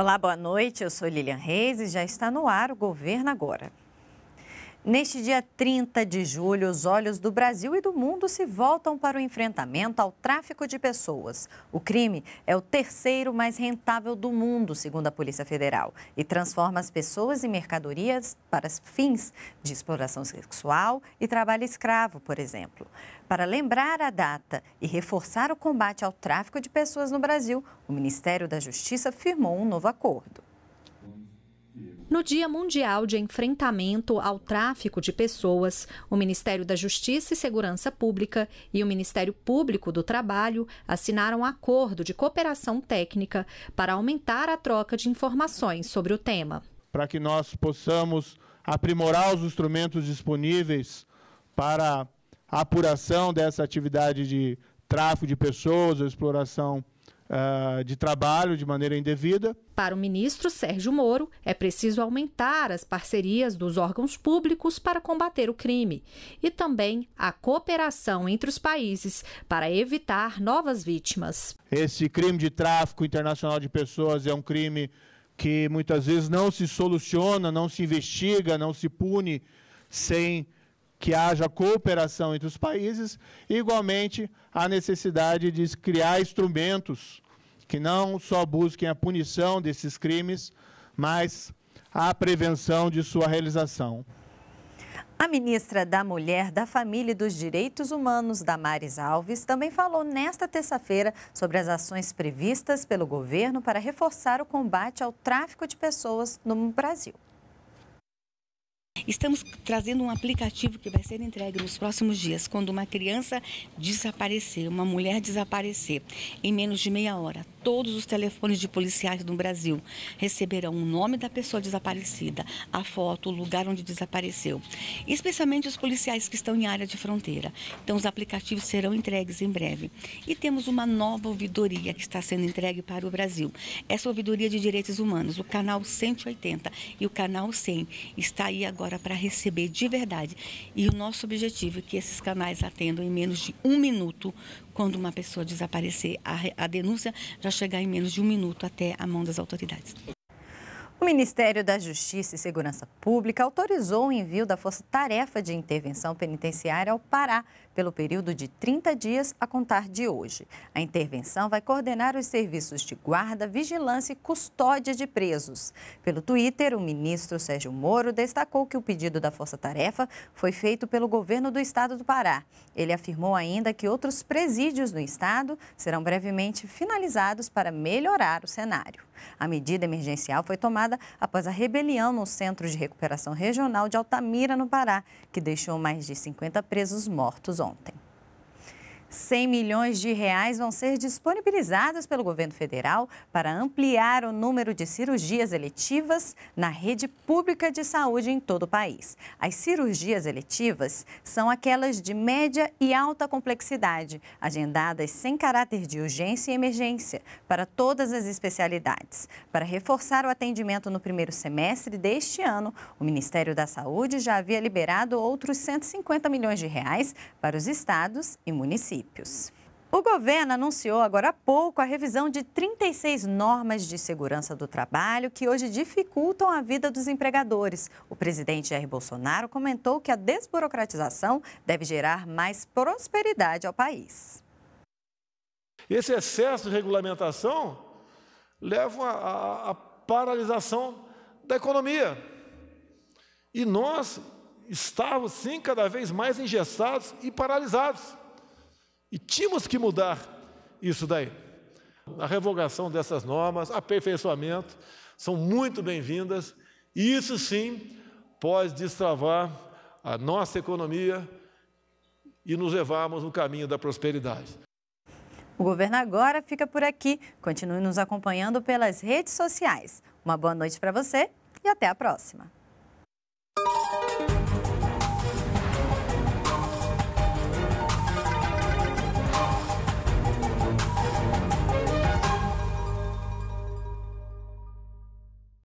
Olá, boa noite. Eu sou Lilian Reis e já está no ar o Governo Agora. Neste dia 30 de julho, os olhos do Brasil e do mundo se voltam para o enfrentamento ao tráfico de pessoas. O crime é o terceiro mais rentável do mundo, segundo a Polícia Federal, e transforma as pessoas em mercadorias para fins de exploração sexual e trabalho escravo, por exemplo. Para lembrar a data e reforçar o combate ao tráfico de pessoas no Brasil, o Ministério da Justiça firmou um novo acordo. No Dia Mundial de Enfrentamento ao Tráfico de Pessoas, o Ministério da Justiça e Segurança Pública e o Ministério Público do Trabalho assinaram um acordo de cooperação técnica para aumentar a troca de informações sobre o tema. Para que nós possamos aprimorar os instrumentos disponíveis para a apuração dessa atividade de tráfico de pessoas, exploração uh, de trabalho de maneira indevida. Para o ministro Sérgio Moro, é preciso aumentar as parcerias dos órgãos públicos para combater o crime e também a cooperação entre os países para evitar novas vítimas. Esse crime de tráfico internacional de pessoas é um crime que muitas vezes não se soluciona, não se investiga, não se pune sem que haja cooperação entre os países, igualmente a necessidade de criar instrumentos que não só busquem a punição desses crimes, mas a prevenção de sua realização. A ministra da Mulher, da Família e dos Direitos Humanos, Damares Alves, também falou nesta terça-feira sobre as ações previstas pelo governo para reforçar o combate ao tráfico de pessoas no Brasil. Estamos trazendo um aplicativo que vai ser entregue nos próximos dias, quando uma criança desaparecer, uma mulher desaparecer, em menos de meia hora, todos os telefones de policiais do Brasil receberão o nome da pessoa desaparecida, a foto, o lugar onde desapareceu, especialmente os policiais que estão em área de fronteira. Então, os aplicativos serão entregues em breve. E temos uma nova ouvidoria que está sendo entregue para o Brasil. Essa ouvidoria de direitos humanos, o canal 180 e o canal 100, está aí agora agora para receber de verdade. E o nosso objetivo é que esses canais atendam em menos de um minuto quando uma pessoa desaparecer, a, a denúncia já chegar em menos de um minuto até a mão das autoridades. O Ministério da Justiça e Segurança Pública autorizou o envio da Força Tarefa de Intervenção Penitenciária ao Pará pelo período de 30 dias a contar de hoje. A intervenção vai coordenar os serviços de guarda, vigilância e custódia de presos. Pelo Twitter, o ministro Sérgio Moro destacou que o pedido da Força Tarefa foi feito pelo governo do estado do Pará. Ele afirmou ainda que outros presídios no estado serão brevemente finalizados para melhorar o cenário. A medida emergencial foi tomada após a rebelião no Centro de Recuperação Regional de Altamira, no Pará, que deixou mais de 50 presos mortos ontem. 100 milhões de reais vão ser disponibilizados pelo governo federal para ampliar o número de cirurgias eletivas na rede pública de saúde em todo o país. As cirurgias eletivas são aquelas de média e alta complexidade, agendadas sem caráter de urgência e emergência para todas as especialidades. Para reforçar o atendimento no primeiro semestre deste ano, o Ministério da Saúde já havia liberado outros 150 milhões de reais para os estados e municípios municípios. O governo anunciou agora há pouco a revisão de 36 normas de segurança do trabalho que hoje dificultam a vida dos empregadores. O presidente Jair Bolsonaro comentou que a desburocratização deve gerar mais prosperidade ao país. Esse excesso de regulamentação leva à paralisação da economia. E nós estávamos, sim, cada vez mais engessados e paralisados. E tínhamos que mudar isso daí. A revogação dessas normas, aperfeiçoamento, são muito bem-vindas. E isso sim pode destravar a nossa economia e nos levarmos no caminho da prosperidade. O governo agora fica por aqui. Continue nos acompanhando pelas redes sociais. Uma boa noite para você e até a próxima.